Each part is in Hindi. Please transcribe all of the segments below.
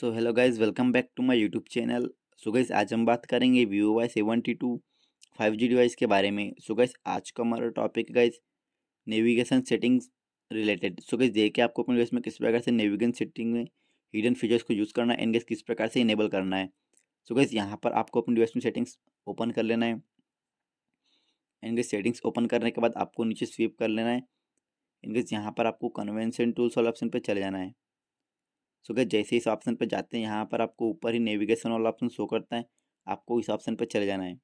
so hello guys welcome back to my YouTube channel so guys आज हम बात करेंगे Vivo Y seventy two five G device के बारे में सो so, गाइज आज का हमारा topic guys navigation settings related so guys देखिए आपको अपने डिवाइस में किस प्रकार से नेविगेशन सेटिंग में हिडन फीचर्स को यूज़ करना है एंड किस प्रकार से इनेबल करना है सो गाइज यहाँ पर आपको अपने डिवाइस में सेटिंग्स ओपन कर लेना है एंड सेटिंग्स ओपन करने के बाद आपको नीचे स्वीप कर लेना है इनके यहाँ पर आपको कन्वेंशन टूल्स वाले ऑप्शन पर चले जाना है सो गए जैसे इस ऑप्शन पर जाते हैं यहाँ पर आपको ऊपर ही नेविगेशन वाला ऑप्शन शो करता है आपको इस ऑप्शन पर चले जाना है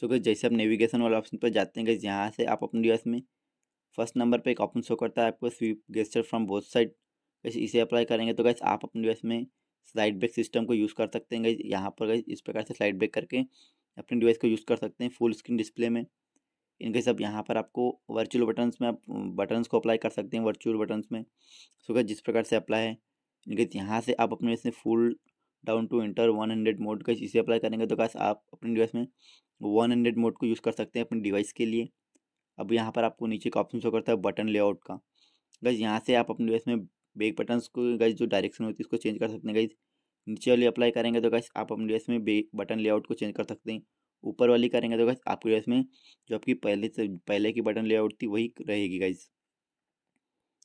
सो गए जैसे आप नेविगेशन वाले ऑप्शन पर जाते हैं गए यहाँ से आप अपने डिवाइस में फर्स्ट नंबर पर एक ऑप्शन शो करता है आपको swipe gesture from both side वैसे इसे अप्लाई करेंगे तो गैस आप अपने डिवाइस में स्लाइड बैक सिस्टम को यूज़ कर सकते हैं गैस यहाँ पर गैस इस प्रकार से स्लाइड बैक करके अपने डिवाइस को यूज़ कर सकते हैं फुल स्क्रीन डिस्प्ले में इनके सब यहाँ पर आपको वर्चुअल बटन्स में आप बटन्स को अप्लाई कर सकते हैं वर्चुअल बटन्स में सो क्या जिस प्रकार से अप्लाई है इनके यहाँ से आप अपने इसमें full down to enter one hundred mode का इसे अप्लाई करेंगे तो कैसे आप अपने डिवाइस में वन हंड्रेड मोड को यूज़ कर सकते हैं अपने डिवाइस के लिए अब यहाँ पर आपको नीचे का ऑप्शन शो करता है बटन लेआउट का गज यहाँ से आप अपने डिवाइस में बेक बटन्स को गज जो डायरेक्शन होती है इसको चेंज कर सकते हैं गज नीचे वाले अप्लाई करेंगे तो गज आप अपने डिवाइस में बटन लेआउट को चेंज कर सकते हैं ऊपर वाली करेंगे तो गाइज आपके इसमें जो आपकी पहले से पहले की बटन लेआउट थी वही रहेगी गाइज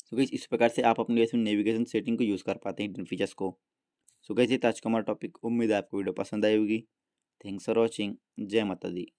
तो गाइज इस प्रकार से आप अपने इसमें नेविगेशन सेटिंग को यूज़ कर पाते हैं इन फीचर्स को सो गाइस ये था टॉपिक उम्मीद है आपको वीडियो पसंद आई होगी थैंक्स फॉर वॉचिंग जय माता दी